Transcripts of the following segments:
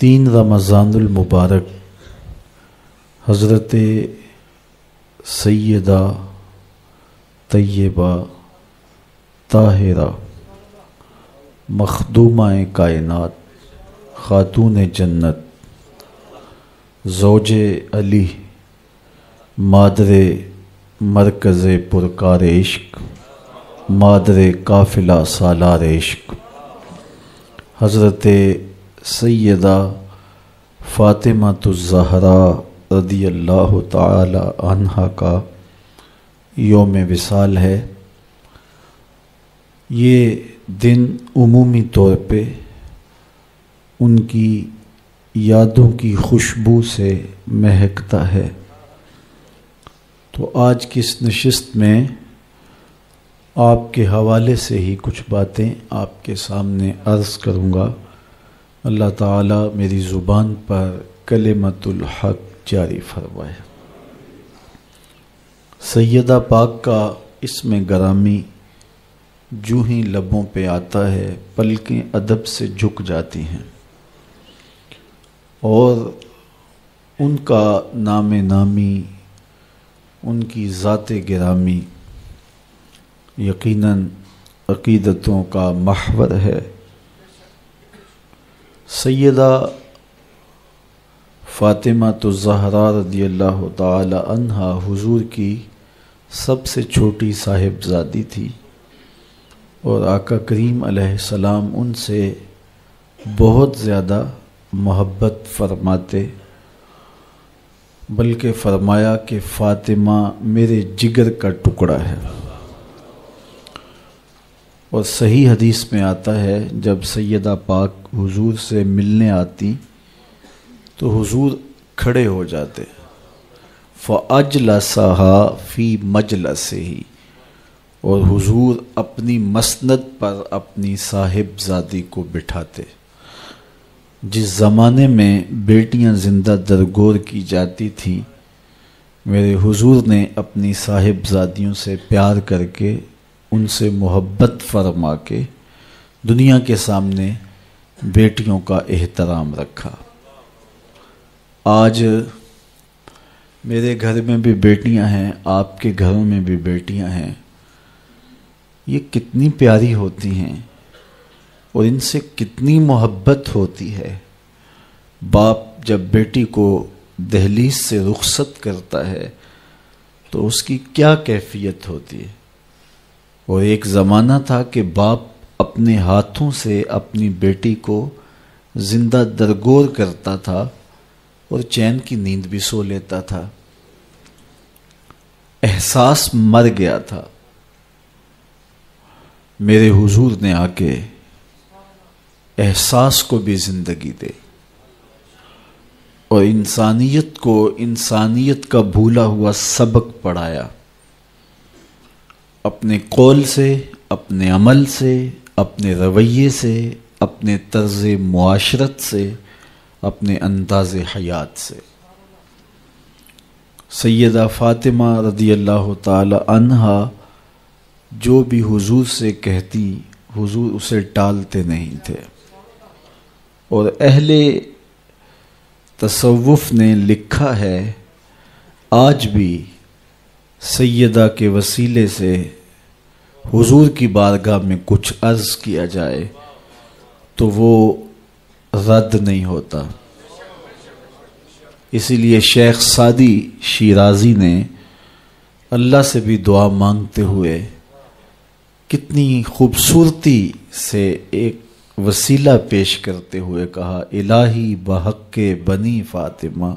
तीन मुबारक हज़रत सैदा तय्यबा ताहिरा मखदूमाए कायनत ख़ातून जन्नत जोज अली मादरे मरकज़ पुरकार इश्क मादर काफिला सालार इश्क हज़रत सैदा फ़ातिमा ज़हरा रदी अल्लाह तहा का योम विसाल है ये दिन अमूमी तौर पर उनकी यादों की खुशबू से महकता है तो आज की इस नशस्त में आपके हवाले से ही कुछ बातें आपके सामने अर्ज़ करूँगा अल्लाह ताला मेरी ज़ुबान पर कलेमतुल हक जारी फरमाए सैदा पाक का इसमें गरामी जूँ ही लबों पे आता है पलकें अदब से झुक जाती हैं और उनका नाम नामी उनकी ज़ात गिरामी यकीनन अकीदतों का महवर है सैदा फ़ातिमा तो जहरा रदी अल्लाह तहा हुजूर की सबसे छोटी साहिबजादी थी और आका करीम सलाम उनसे बहुत ज़्यादा मोहब्बत फरमाते बल्कि फरमाया कि फ़ातिमा मेरे जिगर का टुकड़ा है और सही हदीस में आता है जब सैदा पाक हुजूर से मिलने आती तो हुजूर खड़े हो जाते लसा फ़ी से ही और हुजूर अपनी मसनद पर अपनी साहिबजादी को बिठाते जिस ज़माने में बेटियां ज़िंदा दरगोर की जाती थीं मेरे हुजूर ने अपनी साहिबजादियों से प्यार करके उनसे मोहब्बत फरमा के दुनिया के सामने बेटियों का एहतराम रखा आज मेरे घर में भी बेटियां हैं आपके घरों में भी बेटियां हैं ये कितनी प्यारी होती हैं और इनसे कितनी मोहब्बत होती है बाप जब बेटी को दहलीज से रुखसत करता है तो उसकी क्या कैफियत होती है और एक ज़माना था कि बाप अपने हाथों से अपनी बेटी को ज़िंदा दरगोर करता था और चैन की नींद भी सो लेता था एहसास मर गया था मेरे हुजूर ने आके एहसास को भी ज़िंदगी दे और इंसानियत को इंसानियत का भूला हुआ सबक पढ़ाया अपने कौल से अपने अमल से अपने रवैये से अपने तर्ज मुआशरत से अपने अंदाज हयात से सैदा फ़ातिमा रदी अल्लाह तहा जो भी हुजूर से कहती हुजूर उसे टालते नहीं थे और अहले तसवुफ़ ने लिखा है आज भी सैदा के वसीले से हुजूर की बारगाह में कुछ अर्ज़ किया जाए तो वो रद्द नहीं होता इसीलिए शेख सादी शिराजी ने अल्लाह से भी दुआ मांगते हुए कितनी खूबसूरती से एक वसीला पेश करते हुए कहा इलाही बहक के बनी फ़ातिमा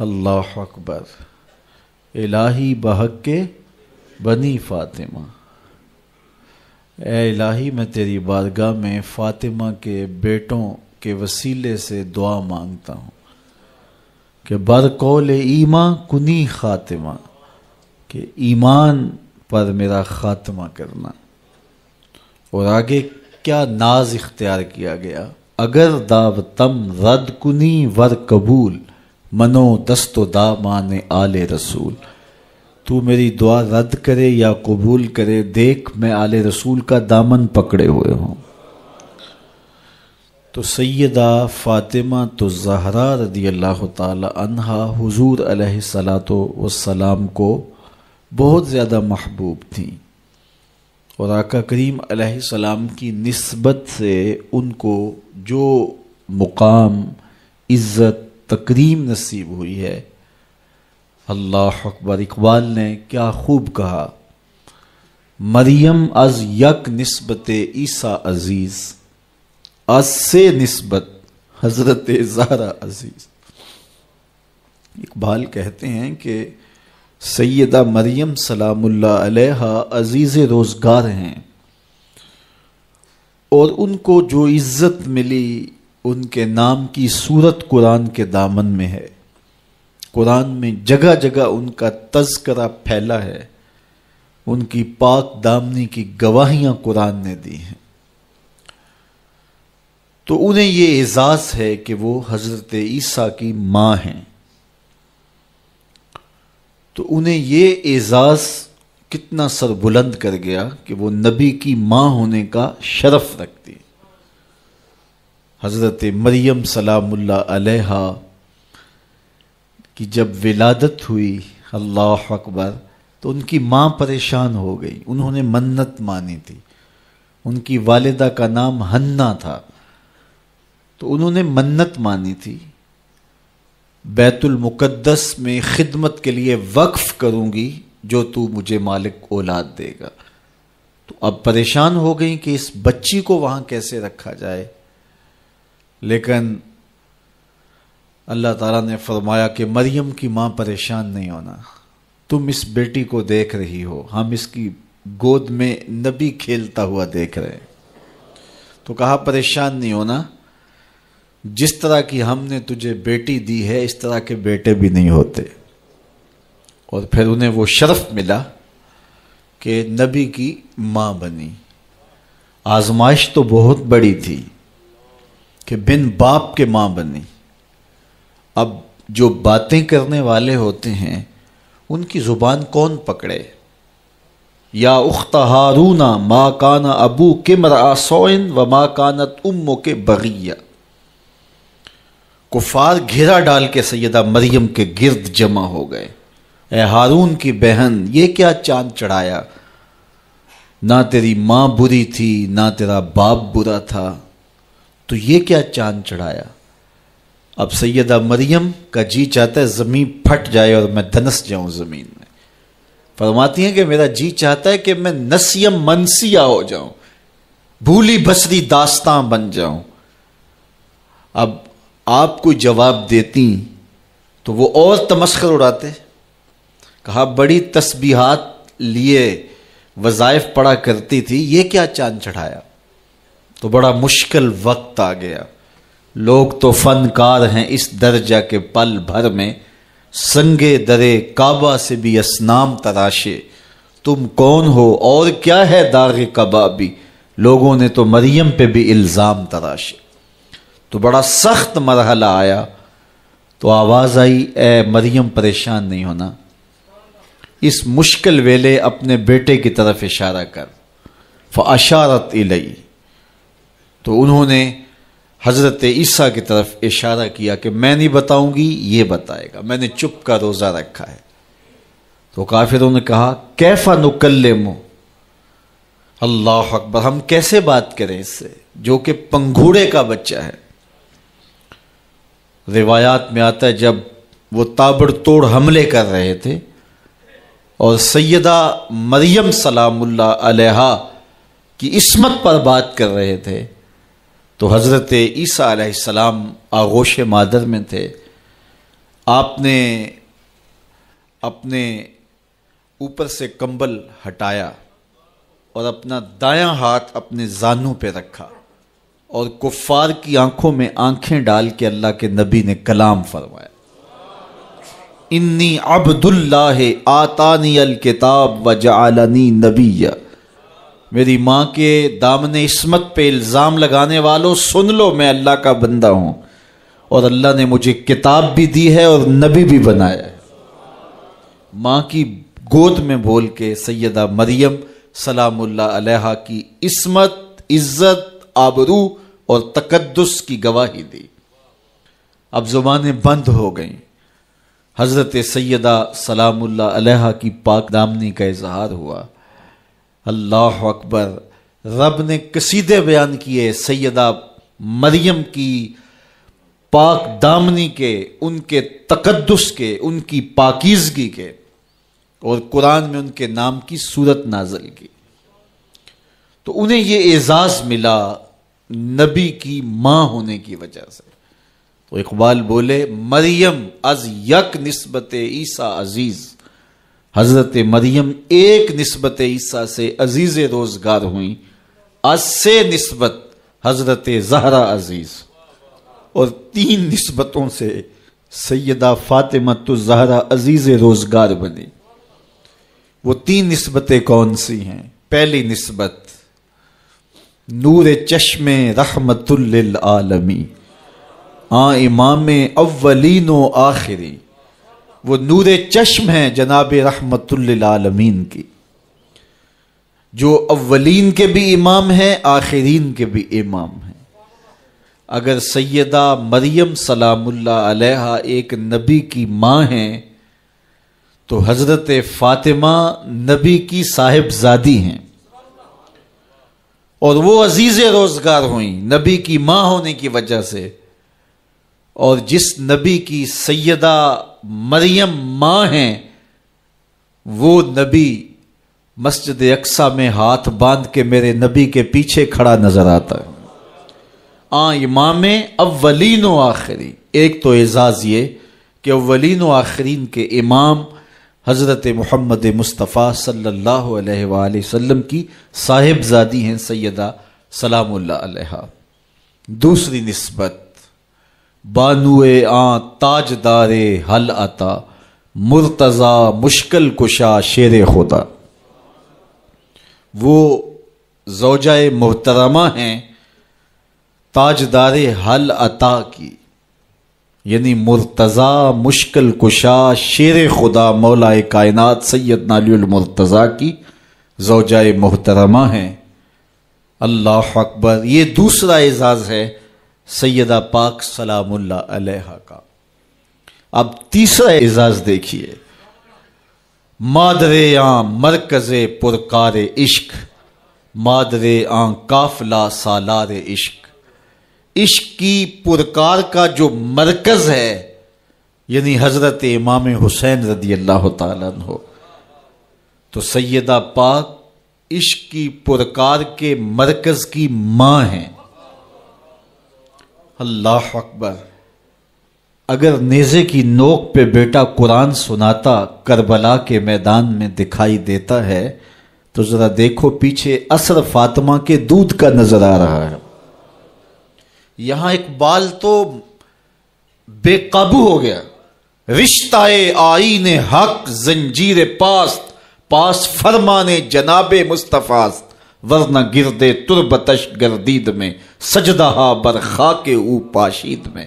अल्लाह अकबर इलाही बहक के बनी फातिमा ए इलाही मैं तेरी बारगाह में फातिमा के बेटों के वसीले से दुआ मांगता हूँ कि कौल ईमा कुनी खातिमा के ईमान पर मेरा खात्मा करना और आगे क्या नाज इख्तियार किया गया अगर तम रद कुनी वर कबूल मनो दस्तो दा माने आले रसूल तू मेरी दुआ रद्द करे या कबूल करे देख मैं आले रसूल का दामन पकड़े हुए हूँ तो सैदा फ़ातिमा तो जहरा रदी अल्लाह तहा हजूर सलात वसलाम को बहुत ज़्यादा महबूब थी और आका करीम सलाम की नस्बत से उनको जो मुकाम इज़्ज़त तकरीम नसीब हुई है अल्लाह अकबर इकबाल ने क्या खूब कहा मरियम अज यक नस्बत ईसा अजीज़ अज से नस्बत हज़रत ज़ारा अजीज़ इकबाल कहते हैं कि सैदा मरियम सलामुल्ला अजीज़ रोज़गार हैं और उनको जो इज़्ज़त मिली उनके नाम की सूरत कुरान के दामन में है कुरान में जगह जगह उनका तस्करा फैला है उनकी पाक दामनी की गवाहियां कुरान ने दी हैं तो उन्हें ये एजाज़ है कि वो हज़रत ईसा की माँ हैं तो उन्हें ये एजाज़ कितना सरबुलंद कर गया कि वो नबी की माँ होने का शरफ रखती हज़रत मरियम सलामुल्ला अलैहा की जब विलादत हुई अल्लाह अकबर तो उनकी माँ परेशान हो गई उन्होंने मन्नत मानी थी उनकी वालिदा का नाम हन्ना था तो उन्होंने मन्नत मानी थी बैतुल मुकद्दस में खिदमत के लिए वक्फ़ करूँगी जो तू मुझे मालिक औलाद देगा तो अब परेशान हो गई कि इस बच्ची को वहाँ कैसे रखा जाए लेकिन अल्लाह ताला ने फरमाया कि मरियम की माँ परेशान नहीं होना तुम इस बेटी को देख रही हो हम इसकी गोद में नबी खेलता हुआ देख रहे हैं तो कहा परेशान नहीं होना जिस तरह की हमने तुझे बेटी दी है इस तरह के बेटे भी नहीं होते और फिर उन्हें वो शर्फ मिला कि नबी की माँ बनी आजमाइश तो बहुत बड़ी थी कि बिन बाप के माँ बनी अब जो बातें करने वाले होते हैं उनकी ज़ुबान कौन पकड़े या उख्त हारूना माँ काना अबू के मरासोइन व माँ कानत उमो के बगिया कुफार घेरा डाल के सैदा मरियम के गिर्द जमा हो गए ए हारून की बहन ये क्या चांद चढ़ाया ना तेरी माँ बुरी थी ना तेरा बाप बुरा था तो ये क्या चांद चढ़ाया अब सैदा मरियम का जी चाहता है ज़मीन फट जाए और मैं धनस जाऊं ज़मीन में फरमाती हैं कि मेरा जी चाहता है कि मैं नसीम मनसिया हो जाऊं भूली बसरी दास्तां बन जाऊं अब आप कोई जवाब देती तो वो और तमस्कर उड़ाते कहा बड़ी तस्बीहात लिए वजायफ पड़ा करती थी ये क्या चांद चढ़ाया तो बड़ा मुश्किल वक्त आ गया लोग तो फनकार हैं इस दर्जा के पल भर में संगे दरे काबा से भी असनाम तराशे तुम कौन हो और क्या है दाग कबाबी लोगों ने तो मरियम पे भी इल्ज़ाम तराशे तो बड़ा सख्त मरहला आया तो आवाज़ आई ए मरियम परेशान नहीं होना इस मुश्किल वेले अपने बेटे की तरफ इशारा कर अशारत इलई तो उन्होंने हज़रत ईसा की तरफ इशारा किया कि मैं नहीं बताऊंगी ये बताएगा मैंने चुप का रोज़ा रखा है तो काफिरों ने कहा कैफा नुकल मो अल्लाह अकबर हम कैसे बात करें इससे जो कि पंघूड़े का बच्चा है रिवायात में आता है जब वो ताबड़तोड़ हमले कर रहे थे और सैदा मरियम सलामुल्ला की इसमत पर बात कर रहे थे तो हज़रत ईसा आलाम आगोश मादर में थे आपने अपने ऊपर से कंबल हटाया और अपना दायां हाथ अपने जानों पे रखा और कुफार की आंखों में आंखें डाल के अल्लाह के नबी ने कलाम फरमाया इन्नी अब्दुल्ला आतानी अल किताब व जालनी नबीया मेरी माँ के दामन इसमत पे इल्ज़ाम लगाने वालों सुन लो मैं अल्लाह का बंदा हूँ और अल्लाह ने मुझे किताब भी दी है और नबी भी बनाया है माँ की गोद में बोल के सैदा मरियम सलामुल्ला अलैहा की इसमत इज्जत आबरू और तकद्दस की गवाही दी अब जुबानें बंद हो गई हज़रत सैदा सलामुल्ला अलैहा की पाक दामनी का इजहार हुआ अल्लाह अकबर रब ने कसीदे बयान किए सैदा मरियम की पाक दामनी के उनके तकदस के उनकी पाकिजगी के और कुरान में उनके नाम की सूरत नाजल की तो उन्हें ये एजाज़ मिला नबी की माँ होने की वजह से तो इकबाल बोले मरियम अज यक नस्बत ईसा अजीज़ हजरत मरियम एक नस्बत ईसा से अजीज रोजगार हुई अस्से नस्बत हजरत जहरा अजीज और तीन नस्बतों से सैदा फातिमा तो जहरा अजीज रोजगार बनी वो तीन नस्बतें कौन सी हैं पहली नस्बत नूर चश्मे रहमतुल्लिल आलमी आ हाँ, इमाम अव्वलीन आखिरी वो नूर चश्म है जनाब रहमतमीन की जो अवलीन के भी इमाम हैं आखिरीन के भी इमाम हैं अगर सैदा मरियम सलामुल्ला एक नबी की माँ हैं तो हज़रत फ़ातिमा नबी की साहिबजादी हैं और वो अजीज़ रोज़गार हुई नबी की माँ होने की वजह से और जिस नबी की सैदा मरियम माँ हैं वो नबी मस्जिद अक्सा में हाथ बांध के मेरे नबी के पीछे खड़ा नजर आता है आ इमाम अवलिन आखिरी एक तो एजाज़ ये कि अवलिन आखरीन के इमाम हज़रत मोहम्मद मुस्तफ़ा सल्लल्लाहु अलैहि की साहिबजादी हैं सैदा सलाम दूसरी नस्बत बानुए आ ताजदारे हल अता मुर्तज़ा मुश्किल कुशा शेर खुदा वो जोजा मोहतरमा हैं ताजदारे हल अता की यानी मुर्तज़ा मुश्किल कुशा शेर खुदा मौला कायनात सैद नालमरतज़ा की जोजा मोहतरमा हैं अल्लाह अकबर ये दूसरा एजाज़ है सैदा पाक सलामुल्ला अलैहा का अब तीसरा एजाज देखिए मादरे आ मरकज पुरकार इश्क मादरे आ काफला सालार इश्क इश्क की पुरकार का जो मरकज है यानी हजरत इमाम हुसैन रदी अल्लाह हो तो सैदा पाक इश्क की पुरकार के मरकज की माँ हैं अल्लाह अकबर अगर नेज़े की नोक पे बेटा कुरान सुनाता करबला के मैदान में दिखाई देता है तो ज़रा देखो पीछे असर फातिमा के दूध का नज़र आ रहा है यहां एक बाल तो बेकाबू हो गया रिश्ता ने हक जंजीर पास्त पास फरमाने जनाब मुस्तफ़ास्त वरना गिरदे तुरबतश गर्दीद में सजदहा बरखा के ऊ पाशीद में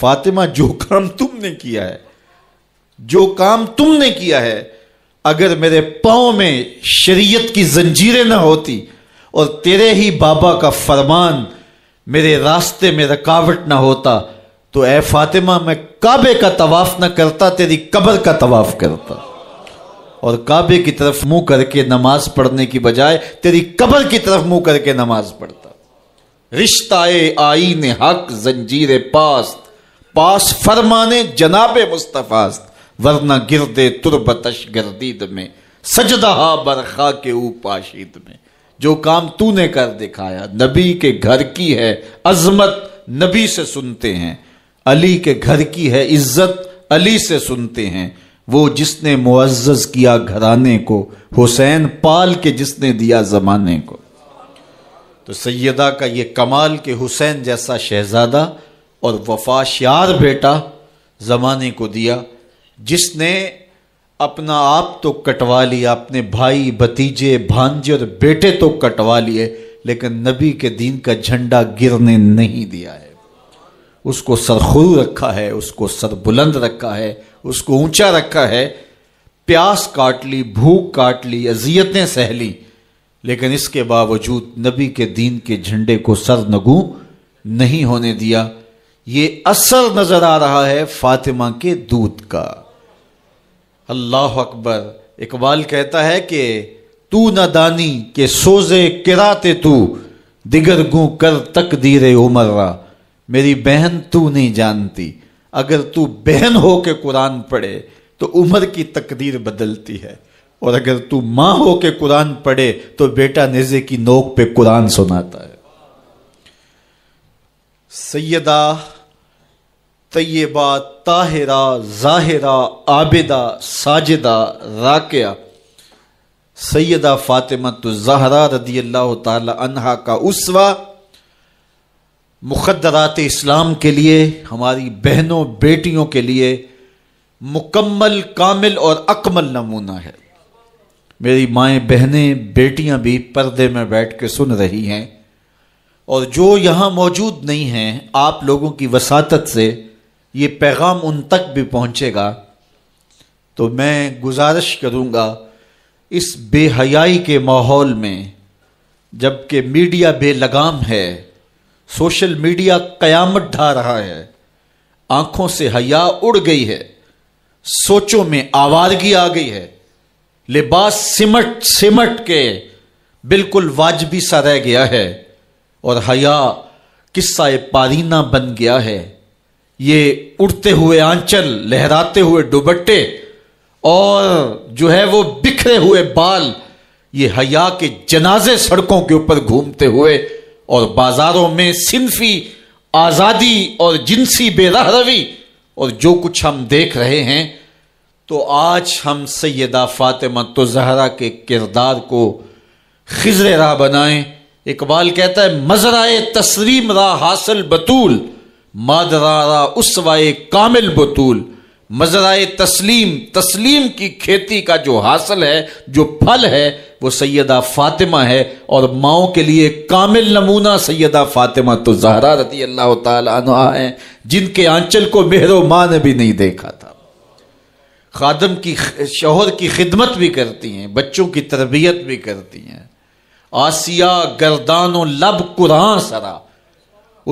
फातिमा जो काम तुमने किया है जो काम तुमने किया है अगर मेरे पाँव में शरीयत की जंजीरें ना होती और तेरे ही बाबा का फरमान मेरे रास्ते में रुकावट ना होता तो ए फातिमा मैं काबे का तवाफ ना करता तेरी कब्र का तवाफ करता और काबे की तरफ मुंह करके नमाज पढ़ने की बजाय तेरी कब्र की तरफ मुंह करके नमाज पढ़ता रिश्ताए ने हक जंजीर पास पास फरमाने जनाब मुस्तफ़ास्त वरना गिरदे तुरबतश गर्दीद में सजदहा बरखा के ऊपाशीद में जो काम तूने कर दिखाया नबी के घर की है अजमत नबी से सुनते हैं अली के घर की है इज्जत अली से सुनते हैं वो जिसने मुआज़ किया घराने को हुसैन पाल के जिसने दिया ज़माने को तो सैदा का ये कमाल के हुसैन जैसा शहज़ादा और वफाशार बेटा ज़माने को दिया जिसने अपना आप तो कटवा लिया अपने भाई भतीजे भांजे और बेटे तो कटवा लिए लेकिन नबी के दीन का झंडा गिरने नहीं दिया है उसको सरखुरू रखा है उसको सरबुलंद रखा है उसको ऊंचा रखा है प्यास काट ली भूख काट ली अजियतें सह ली लेकिन इसके बावजूद नबी के दीन के झंडे को सर नगू नहीं होने दिया ये असर नजर आ रहा है फातिमा के दूध का अल्लाह अकबर इकबाल कहता है कि तू न दानी के सोजे किराते तू दिगर गु कर तक दीरे उमर्रा मेरी बहन तू नहीं जानती अगर तू बहन हो के कुरान पढ़े तो उम्र की तकदीर बदलती है और अगर तू माँ हो के कुरान पढ़े तो बेटा नेजे की नोक पे कुरान सुनाता है सैदा तय्यबा ताहिरा जाहिरा आबिदा साजिदा राकिया सैदा फातिमा तो जहरा रदी अल्लाह तहा का उसवा मुखदरात इस्लाम के लिए हमारी बहनों बेटियों के लिए मुकम्मल कामिल और अकमल नमूना है मेरी माएँ बहनें बेटियां भी पर्दे में बैठ के सुन रही हैं और जो यहाँ मौजूद नहीं हैं आप लोगों की वसात से ये पैगाम उन तक भी पहुँचेगा तो मैं गुजारिश करूँगा इस बेहयाई के माहौल में जबकि मीडिया बेलगाम है सोशल मीडिया कयामत ढा रहा है आंखों से हया उड़ गई है सोचों में आवारगी आ गई है लिबास सिमट सिमट के बिल्कुल वाजबी सा रह गया है और हया किस्सा पारीना बन गया है ये उड़ते हुए आंचल लहराते हुए दुबट्टे और जो है वो बिखरे हुए बाल ये हया के जनाजे सड़कों के ऊपर घूमते हुए और बाजारों में सिंफी आज़ादी और जिनसी बेराह रवी और जो कुछ हम देख रहे हैं तो आज हम सैदा फ़ातिमा तो जहरा के किरदार को खजर राह बनाएं इकबाल कहता है मजराए तस्रीम रा हासिल बतूल उस वाय कामिल बतूल मजरा तस्लीम तस्लीम की खेती का जो हासिल है जो फल है वो सैदा फातिमा है और माओ के लिए कामिल नमूना सैदा फातिमा तो जहरा रती अल्लाह तुआ है जिनके आंचल को मेहरो माँ ने भी नहीं देखा था खादम की शोहर की खिदमत भी करती हैं बच्चों की तरबियत भी करती हैं आसिया गर्दान लब कुरान सरा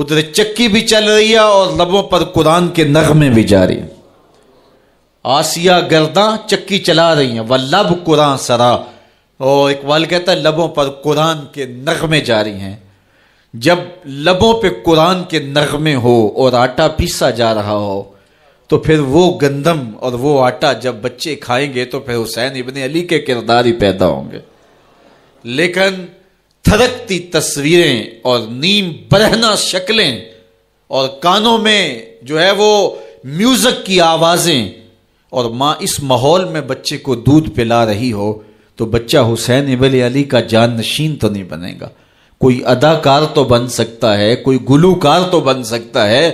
उधर चक्की भी चल रही है और लबों पर कुरान के नगमे भी जारी हैं आसिया गर्दा चक्की चला रही हैं व लब कुरान सरा और इकबाल कहता है लबों पर कुरान के नगमे जारी हैं जब लबों पे कुरान के नगमे हो और आटा पीसा जा रहा हो तो फिर वो गंदम और वो आटा जब बच्चे खाएंगे तो फिर हुसैन इबन अली के किरदार ही पैदा होंगे लेकिन थरकती तस्वीरें और नीम बरहना शक्लें और कानों में जो है वो म्यूज़िक की आवाज़ें और माँ इस माहौल में बच्चे को दूध पिला रही हो तो बच्चा हुसैन इबल अली का जान नशीन तो नहीं बनेगा कोई अदाकार तो बन सकता है कोई गुलूकार तो बन सकता है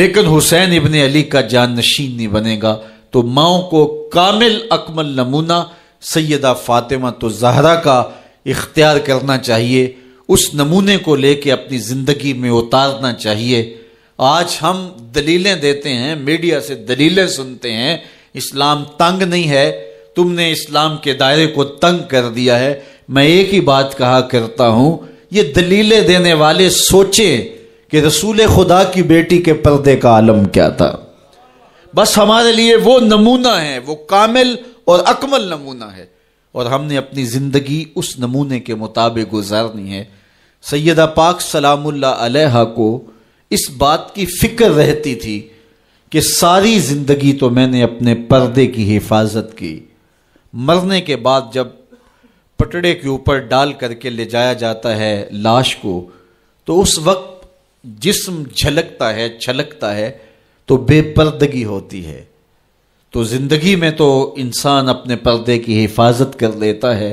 लेकिन हुसैन इबन अली का जान नशीन नहीं बनेगा तो माओ को कामिल अकमल नमूना सैदा फातिमा तो जहरा का इख्तियार करना चाहिए उस नमूने को लेके अपनी ज़िंदगी में उतारना चाहिए आज हम दलीलें देते हैं मीडिया से दलीलें सुनते हैं इस्लाम तंग नहीं है तुमने इस्लाम के दायरे को तंग कर दिया है मैं एक ही बात कहा करता हूं ये दलीलें देने वाले सोचें कि रसूल खुदा की बेटी के पर्दे का आलम क्या था बस हमारे लिए वो नमूना है वो कामिल और अकमल नमूना है और हमने अपनी ज़िंदगी उस नमूने के मुताबिक गुजारनी है सैदा पाक सलामुल्ला अलैहा को इस बात की फ़िक्र रहती थी कि सारी ज़िंदगी तो मैंने अपने पर्दे की हिफाजत की मरने के बाद जब पटड़े के ऊपर डाल करके ले जाया जाता है लाश को तो उस वक्त जिस्म झलकता है छलकता है तो बेपर्दगी होती है तो ज़िंदगी में तो इंसान अपने पर्दे की हिफाजत कर लेता है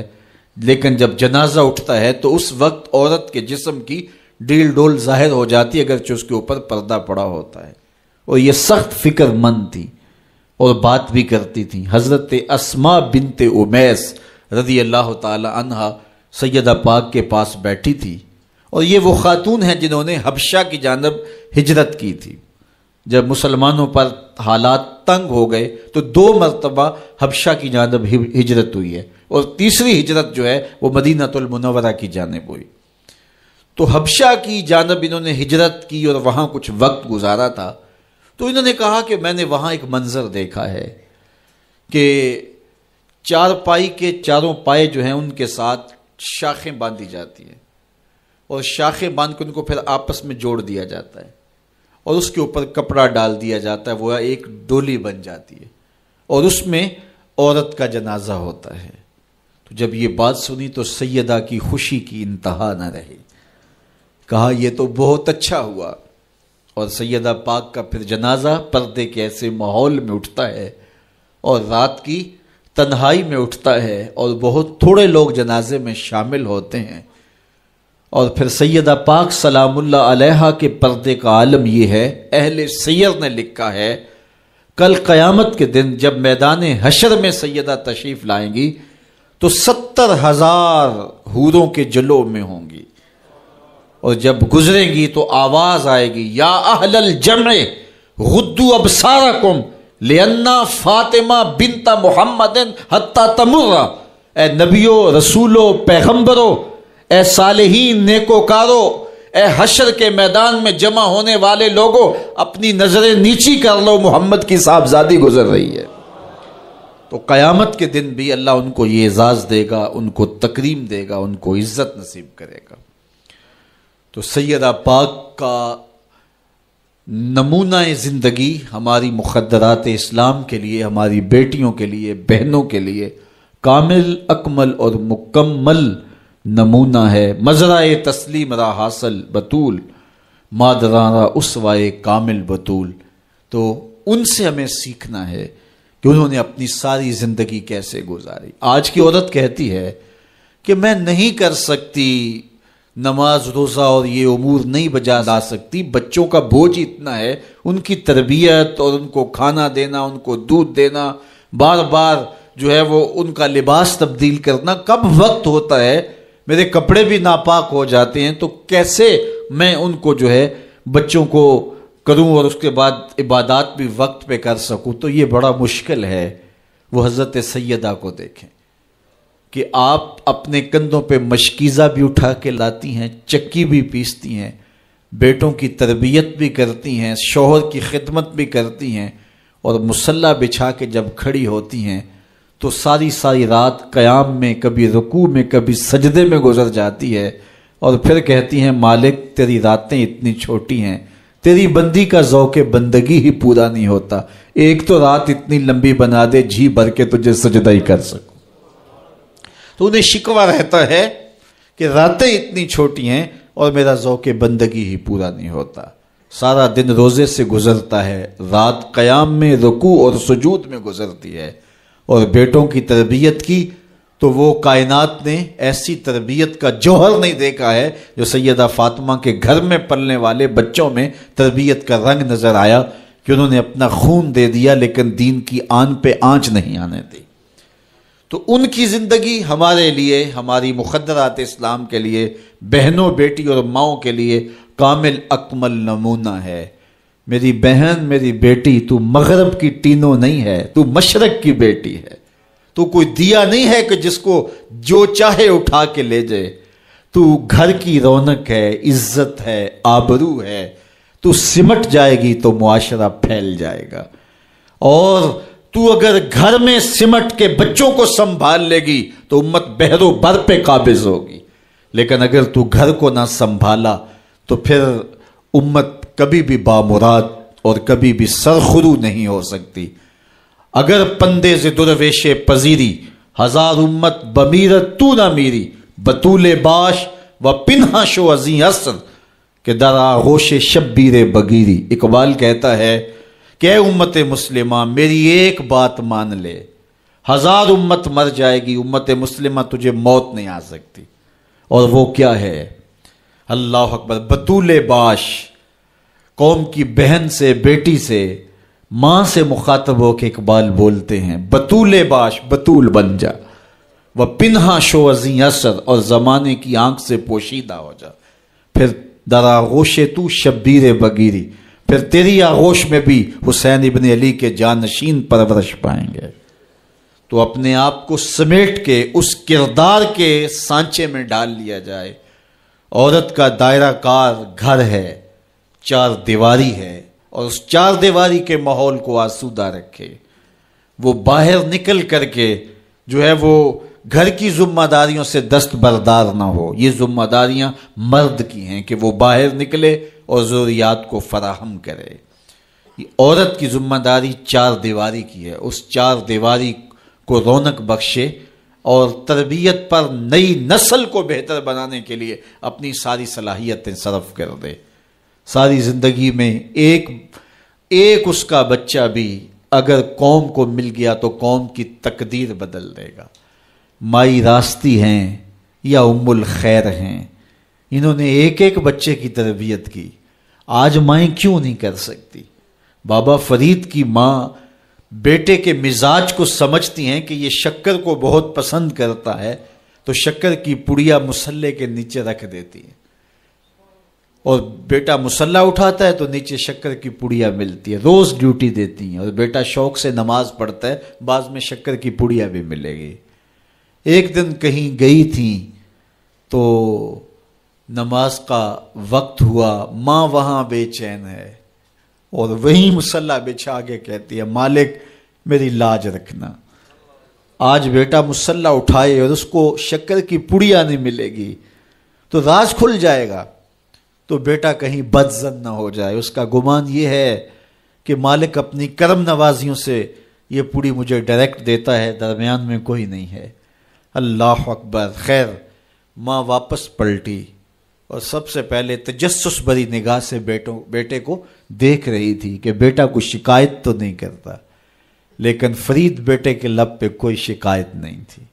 लेकिन जब जनाजा उठता है तो उस वक्त औरत के जिस्म की डील डोल जाहिर हो जाती है अगर उसके ऊपर पर्दा पड़ा होता है और ये सख्त फिक्रमंद थी और बात भी करती थी हज़रत असमा बिनते उमैस रदी अल्लाह तहा सैदा पाक के पास बैठी थी और ये वो ख़ातून हैं जिन्होंने हबशा की जानब हिजरत की थी जब मुसलमानों पर हालात तंग हो गए तो दो मरतबा हबशा की जानब हिजरत हुई है और तीसरी हिजरत जो है वो मदीनातुलमनवरा की जानब हुई तो हबशा की जानब इन्होंने हिजरत की और वहाँ कुछ वक्त गुजारा था तो इन्होंने कहा कि मैंने वहाँ एक मंज़र देखा है कि चार पाई के चारों पाए जो हैं उनके साथ शाखें बांधी जाती हैं और शाखें बांध के उनको फिर आपस में जोड़ दिया जाता है और उसके ऊपर कपड़ा डाल दिया जाता है वो एक डोली बन जाती है और उसमें औरत का जनाजा होता है तो जब ये बात सुनी तो सैदा की खुशी की इंतहा न रही कहा यह तो बहुत अच्छा हुआ और सैदा पाक का फिर जनाजा पर्दे के ऐसे माहौल में उठता है और रात की तन्हाई में उठता है और बहुत थोड़े लोग जनाजे में शामिल होते हैं और फिर सैदा पाक सलामुल्ला के पर्दे का आलम यह है अहल सैयद ने लिखा है कल क़यामत के दिन जब मैदान हशर में सैदा तशरीफ़ लाएंगी तो सत्तर हज़ार हूरों के जलों में होंगी और जब गुजरेंगी तो आवाज़ आएगी या अहल जमे गुद्दू अब सारा कुम ले फातिमा बिनता मोहम्मद हत्ता तमुर्रा ए नबियो रसूलो पैगम्बरो ए सालहीन नेकोकारो ए हशर के मैदान में जमा होने वाले लोगों अपनी नज़रें नीची कर लो मोहम्मद की साहबजादी गुजर रही है तो क़यामत के दिन भी अल्लाह उनको ये एजाज़ देगा उनको तकरीम देगा उनको इज़्ज़त नसीब करेगा तो सैदा पाक का नमूना ज़िंदगी हमारी मुखदरात इस्लाम के लिए हमारी बेटियों के लिए बहनों के लिए कामिल अकमल और मुकम्मल नमूना है मजरा तस्लीम रा हासिल बतूल मादराना उसवाए कामिल बतूल तो उनसे हमें सीखना है कि उन्होंने अपनी सारी ज़िंदगी कैसे गुजारी आज की औरत कहती है कि मैं नहीं कर सकती नमाज रोज़ा और ये अमूर नहीं बजा जा सकती बच्चों का बोझ इतना है उनकी तरबियत और उनको खाना देना उनको दूध देना बार बार जो है वो उनका लिबास तब्दील करना कब वक्त होता है मेरे कपड़े भी नापाक हो जाते हैं तो कैसे मैं उनको जो है बच्चों को करूं और उसके बाद इबादत भी वक्त पे कर सकूं तो ये बड़ा मुश्किल है वो हज़रत सैदा को देखें कि आप अपने कंधों पे मशकीज़ा भी उठा के लाती हैं चक्की भी पीसती हैं बेटों की तरबियत भी करती हैं शोहर की खिदमत भी करती हैं और मुसल्ला बिछा के जब खड़ी होती हैं तो सारी सारी रात क़याम में कभी रुकू में कभी सजदे में गुजर जाती है और फिर कहती हैं मालिक तेरी रातें इतनी छोटी हैं तेरी बंदी का ओक़ बंदगी ही पूरा नहीं होता एक तो रात इतनी लंबी बना दे जी भर के तुझे सजदा ही कर सकूँ तो उन्हें शिकवा रहता है कि रातें इतनी छोटी हैं और मेरा ओक़ बंदगी ही पूरा नहीं होता सारा दिन रोज़े से गुजरता है रात क़याम में रुकू और सजूद में गुजरती है और बेटों की तरबियत की तो वो कायनात ने ऐसी तरबियत का जौहर नहीं देखा है जो सैदा फ़ातिमा के घर में पलने वाले बच्चों में तरबियत का रंग नज़र आया कि उन्होंने अपना खून दे दिया लेकिन दीन की आन पे आंच नहीं आने दी तो उनकी ज़िंदगी हमारे लिए हमारी मुखदरात इस्लाम के लिए बहनों बेटी और माओं के लिए कामिल अकमल नमूना है मेरी बहन मेरी बेटी तू मगरब की टीनों नहीं है तू मशरक की बेटी है तू कोई दिया नहीं है कि जिसको जो चाहे उठा के ले जाए तू घर की रौनक है इज्जत है आबरू है तू सिमट जाएगी तो मुआशरा फैल जाएगा और तू अगर घर में सिमट के बच्चों को संभाल लेगी तो उम्मत बहरो बर पे काबिज होगी लेकिन अगर तू घर को ना संभाला तो फिर उम्मत कभी भी बामुराद और कभी भी सरखरू नहीं हो सकती अगर पंदे से दुरवेश पजीरी हजार उम्मत बमीरत तू ना मीरी बतूल बाश व पिन्हा शो अजी असर के दरा होश शब्बीर बगीरी इकबाल कहता है कि उम्मत मुस्लिमा मेरी एक बात मान ले हजार उम्मत मर जाएगी उम्मत मुस्लिमा तुझे मौत नहीं आ सकती और वो क्या है अल्लाह अकबर बतूल बाश कौम की बहन से बेटी से मां से मुखातब होकर इकबाल बोलते हैं बतूल बाश बतूल बन जा व पिनहा अजी असर और ज़माने की आंख से पोशीदा हो जा फिर दरागोशे तू शब्बीर बगीरी फिर तेरी आगोश में भी हुसैन इबन अली के जानशीन परवरश पाएंगे तो अपने आप को समेट के उस किरदार के सांचे में डाल लिया जाए औरत का दायरा कार घर है चार दीवारी है और उस चार दीवारी के माहौल को आसूदा रखे वो बाहर निकल करके जो है वो घर की जिम्मेदारियों से दस्तबरदार ना हो ये जिम्मेदारियां मर्द की हैं कि वो बाहर निकले और ज़रूरियात को फराहम करे औरत की ज़िम्मेदारी चार दीवारी की है उस चार दीवारी को रौनक बख्शे और तरबियत पर नई नस्ल को बेहतर बनाने के लिए अपनी सारी सलाहियतें सरफ कर दे सारी ज़िंदगी में एक एक उसका बच्चा भी अगर कौम को मिल गया तो कौम की तकदीर बदल देगा माई रास्ती हैं या उम्मुल खैर हैं इन्होंने एक एक बच्चे की तरबियत की आज माएँ क्यों नहीं कर सकती बाबा फरीद की माँ बेटे के मिजाज को समझती हैं कि ये शक्कर को बहुत पसंद करता है तो शक्कर की पुड़िया मुसल्ले के नीचे रख देती है और बेटा मुसल्ला उठाता है तो नीचे शक्कर की पुड़िया मिलती है रोज़ ड्यूटी देती हैं और बेटा शौक से नमाज पढ़ता है बाद में शक्कर की पुड़िया भी मिलेगी एक दिन कहीं गई थी तो नमाज का वक्त हुआ माँ वहाँ बेचैन है और वहीं मुसल्ला बिछा के कहती है मालिक मेरी लाज रखना आज बेटा मुसल्ला उठाए और उसको शक्कर की पुड़िया नहीं मिलेगी तो राज खुल जाएगा तो बेटा कहीं बदजन ना हो जाए उसका गुमान ये है कि मालिक अपनी कर्म नवाजियों से ये पूरी मुझे डायरेक्ट देता है दरमियान में कोई नहीं है अल्लाह अकबर खैर माँ वापस पलटी और सबसे पहले तजस्स भरी निगाह से बेटों बेटे को देख रही थी कि बेटा कोई शिकायत तो नहीं करता लेकिन फरीद बेटे के लब पे कोई शिकायत नहीं थी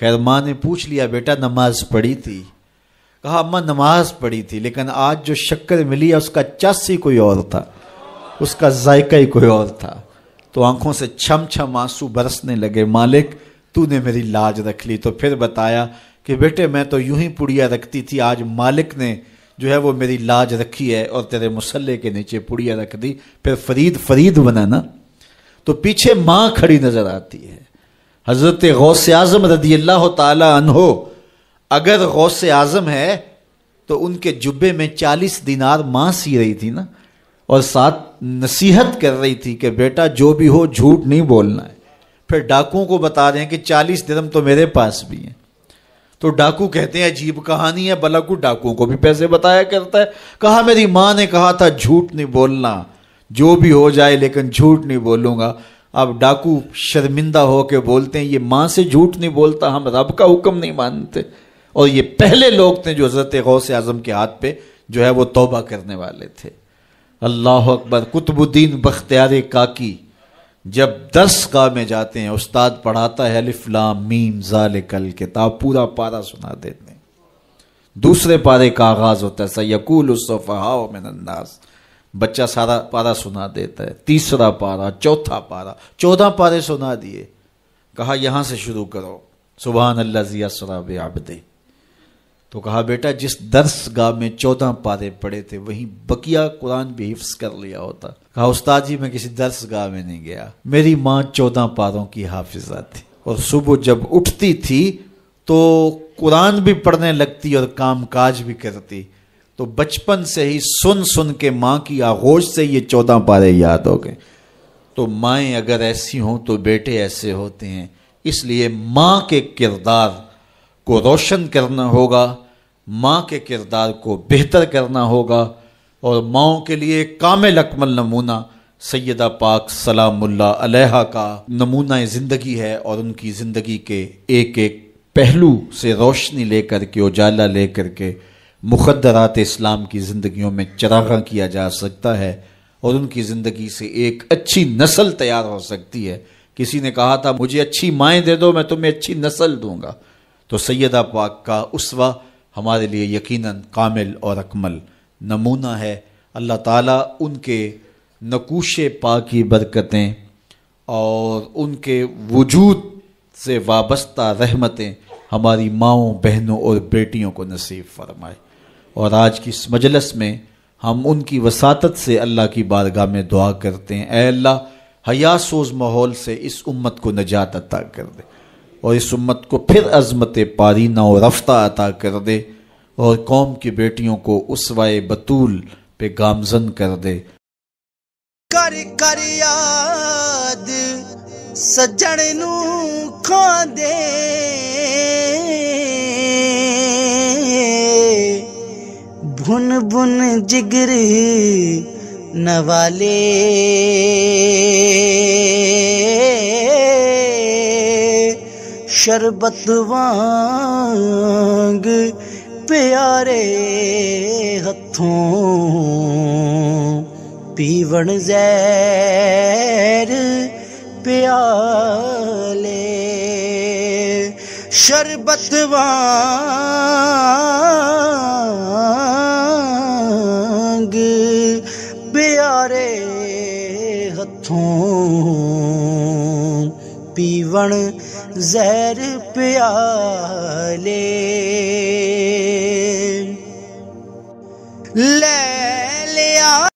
खैर माँ ने पूछ लिया बेटा नमाज पढ़ी थी कहा अम्मा नमाज पढ़ी थी लेकिन आज जो शक्कर मिली है उसका चस ही कोई और था उसका जायका ही कोई और था तो आंखों से छम छम आंसू बरसने लगे मालिक तूने मेरी लाज रख ली तो फिर बताया कि बेटे मैं तो यूं ही पुड़िया रखती थी आज मालिक ने जो है वो मेरी लाज रखी है और तेरे मुसल्ले के नीचे पुड़िया रख दी फिर फरीद फरीद बना ना तो पीछे माँ खड़ी नजर आती है हज़रत गौस आज़म रदी अल्लाह तहो अगर गौस आज़म है तो उनके जुब्बे में चालीस दिनार माँ सी रही थी ना और साथ नसीहत कर रही थी कि बेटा जो भी हो झूठ नहीं बोलना है फिर डाकुओं को बता रहे हैं कि चालीस दिनम तो मेरे पास भी हैं तो डाकू कहते हैं अजीब कहानी है बला को डाकुओं को भी पैसे बताया करता है कहा मेरी माँ ने कहा था झूठ नहीं बोलना जो भी हो जाए लेकिन झूठ नहीं बोलूँगा अब डाकू शर्मिंदा होके बोलते हैं ये माँ से झूठ नहीं बोलता हम रब का हुक्म नहीं मानते और ये पहले लोग थे जो हज़रत गौस आज़म के हाथ पे जो है वो तोबा करने वाले थे अल्लाह अकबर कुतुबुद्दीन बख्तियार काकी जब दस का में जाते हैं उस्ताद पढ़ाता है अलिफ्लाम मीम जाल कल किताब पूरा पारा सुना देते हैं दूसरे पारे का आगाज़ होता है सयकूल उसफहा में अंदाज बच्चा सारा पारा सुना देता है तीसरा पारा चौथा पारा चौदह पारे सुना दिए कहा यहाँ से शुरू करो सुबह अल्लाजिया सराब आबदे तो कहा बेटा जिस दर्स गाह में चौदह पारे पड़े थे वहीं बकिया कुरान भी हिफ्स कर लिया होता कहा उस्ताद जी मैं किसी दर्स गाह में नहीं गया मेरी माँ चौदह पारों की हाफिजा थी और सुबह जब उठती थी तो कुरान भी पढ़ने लगती और काम काज भी करती तो बचपन से ही सुन सुन के माँ की आगोश से ये चौदह पारे याद हो गए तो माएँ अगर ऐसी हों तो बेटे ऐसे होते हैं इसलिए माँ के किरदार को रोशन करना होगा माँ के किरदार को बेहतर करना होगा और माओ के लिए कामिल अकमल नमूना सैदा पाक सलामुल्ला अलैहा का नमूना ज़िंदगी है और उनकी ज़िंदगी के एक एक पहलू से रोशनी लेकर के उजाला लेकर के मुखदरात इस्लाम की ज़िंदगियों में चरागा किया जा सकता है और उनकी ज़िंदगी से एक अच्छी नस्ल तैयार हो सकती है किसी ने कहा था मुझे अच्छी माएँ दे दो मैं तुम्हें अच्छी नस्ल दूंगा तो सैदा पाक का उसवा हमारे लिए यकीनन कामिल और अकमल नमूना है अल्लाह ताला उनके नकूश पा की बरकतें और उनके वजूद से वाबस्ता रहमतें हमारी माओं बहनों और बेटियों को नसीब फरमाए और आज की इस मजलस में हम उनकी वसात से अल्लाह की बारगाह में दुआ करते हैं अल्लाह हयासोज माहौल से इस उम्मत को नजात अता कर दे और इस उम्मत को फिर अजमत पारीना और रफ्ता अता कर दे और कौम की बेटियों को वाय बतूल पे गामजन कर दे कर कर याद सजन खा दे भुन भुन जिगर नवाले शरबत वांग प्यारे हथों पीवण जैर प्याले शरबत वांग प्यारे हथों पीवण जहर प्याले ले लिया